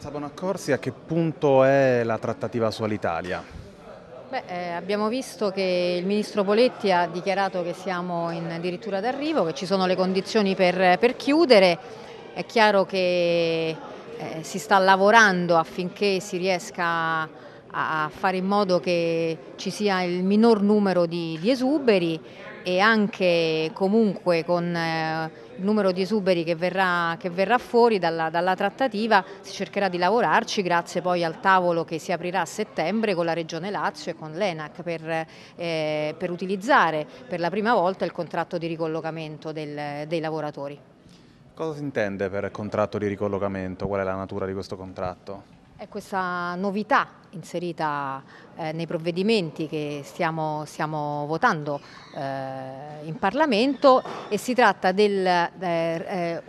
Lorenza accorsi a che punto è la trattativa su Alitalia? Beh, eh, abbiamo visto che il ministro Poletti ha dichiarato che siamo in addirittura d'arrivo, che ci sono le condizioni per, per chiudere. È chiaro che eh, si sta lavorando affinché si riesca a fare in modo che ci sia il minor numero di, di esuberi e anche comunque con eh, il numero di esuberi che verrà, che verrà fuori dalla, dalla, trattativa, si cercherà di lavorarci grazie poi al tavolo che si aprirà a settembre con la Regione Lazio e con l'ENAC per, eh, per utilizzare per la prima volta il contratto di ricollocamento del, dei lavoratori. Cosa si intende per contratto di ricollocamento? Qual è la natura di questo contratto? È questa novità inserita eh, nei provvedimenti che stiamo, stiamo votando eh, in Parlamento e si tratta del eh, eh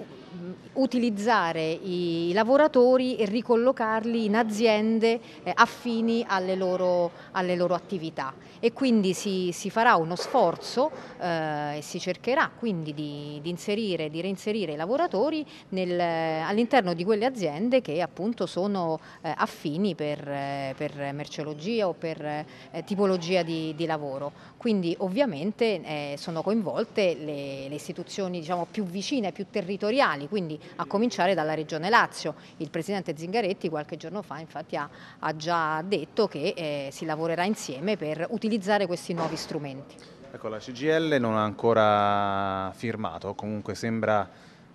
utilizzare i lavoratori e ricollocarli in aziende eh, affini alle loro, alle loro attività e quindi si, si farà uno sforzo eh, e si cercherà quindi di, di, inserire, di reinserire i lavoratori eh, all'interno di quelle aziende che appunto sono eh, affini per, eh, per, merceologia o per tipologia di, di, lavoro. Quindi ovviamente sono coinvolte le, le istituzioni diciamo, più vicine, più territoriali, quindi a cominciare dalla Regione Lazio. Il Presidente Zingaretti qualche giorno fa infatti ha, ha già detto che eh, si lavorerà insieme per utilizzare questi nuovi strumenti. Ecco, la CGL non ha ancora firmato, comunque sembra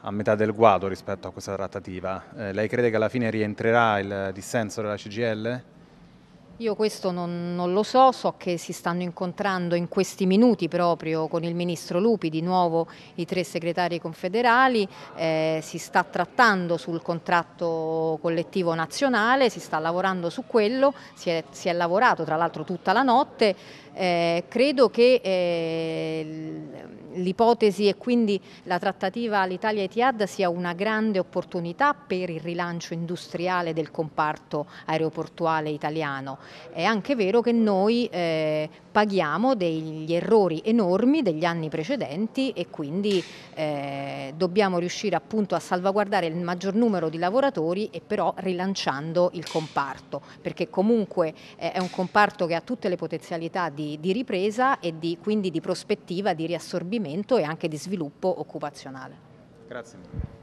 a metà del guado rispetto a questa trattativa. Eh, lei crede che alla fine rientrerà il dissenso della CGL? Io questo non, non, lo so, so che si stanno incontrando in questi minuti proprio con il ministro Lupi, di nuovo i tre segretari confederali, eh, si sta trattando sul contratto collettivo nazionale, si sta lavorando su quello, si è, si è lavorato tra l'altro tutta la notte. Eh, credo che eh, l'ipotesi e quindi la trattativa all'Italia Etihad sia una grande opportunità per il rilancio industriale del comparto aeroportuale italiano. È anche vero che noi eh, paghiamo degli errori enormi degli anni precedenti e quindi eh, dobbiamo riuscire appunto a salvaguardare il maggior numero di lavoratori e però rilanciando il comparto, perché comunque eh, è un comparto che ha tutte le potenzialità di di, di ripresa e di, quindi di prospettiva di riassorbimento e anche di sviluppo occupazionale. Grazie mille.